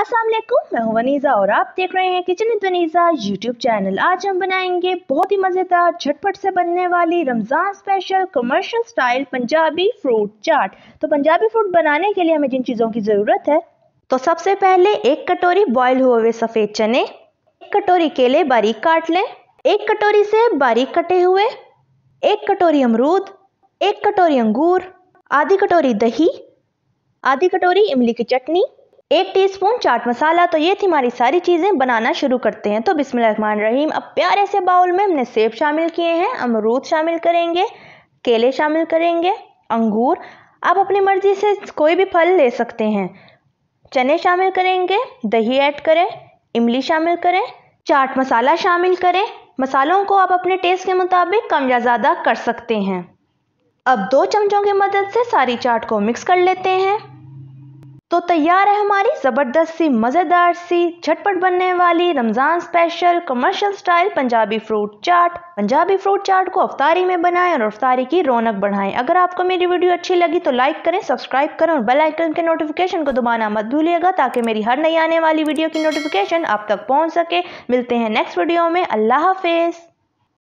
अस्सलाम वालेकुम मैं हूं वनीजा और आप देख रहे हैं kitchen with Vaneeza YouTube channel आज हम बनाएंगे बहुत ही मज़ेदार झटपट से बनने वाली Ramzan special commercial style Punjabi fruit chaat तो पंजाबी फ्रूट बनाने के लिए हमें जिन चीज़ों की ज़रूरत है तो सबसे पहले एक कटोरी बॉयल हुए हुए सफ़ेद चने एक कटोरी केले बारीक काट लें एक कटोरी से बारीक कटे हुए एक कटोरी अमरूद एक कटोरी अंगूर आधी कटोरी दही आधी कटोरी इमली की चटनी एक टीस्पून चाट मसाला तो ये थी हमारी सारी चीज़ें बनाना शुरू करते हैं तो बिस्मिल्लाहमान रहीम अब प्यारे से बाउल में हमने सेब शामिल किए हैं अमरूद शामिल करेंगे केले शामिल करेंगे अंगूर आप अपनी मर्ज़ी से कोई भी फल ले सकते हैं चने शामिल करेंगे दही ऐड करें इमली शामिल करें चाट मसाला शामिल करें मसालों को आप अपने टेस्ट के मुताबिक कम या ज़्यादा कर सकते हैं अब दो चमचों की मदद से सारी चाट को मिक्स कर लेते हैं तो तैयार है हमारी ज़बरदस्त सी मज़ेदार सी झटपट बनने वाली Ramzan special commercial style Punjabi fruit chaat Punjabi fruit chaat को अफ्तारी में बनाएं और अफतारी की रौनक बढ़ाएं अगर आपको मेरी वीडियो अच्छी लगी तो लाइक करें सब्सक्राइब करें और बेल आइकन के नोटिफिकेशन को दबाना मत भूलिएगा ताकि मेरी हर नई आने वाली वीडियो की नोटिफिकेशन आप तक पहुँच सके मिलते हैं नेक्स्ट वीडियो में अल्लाह हाफिज़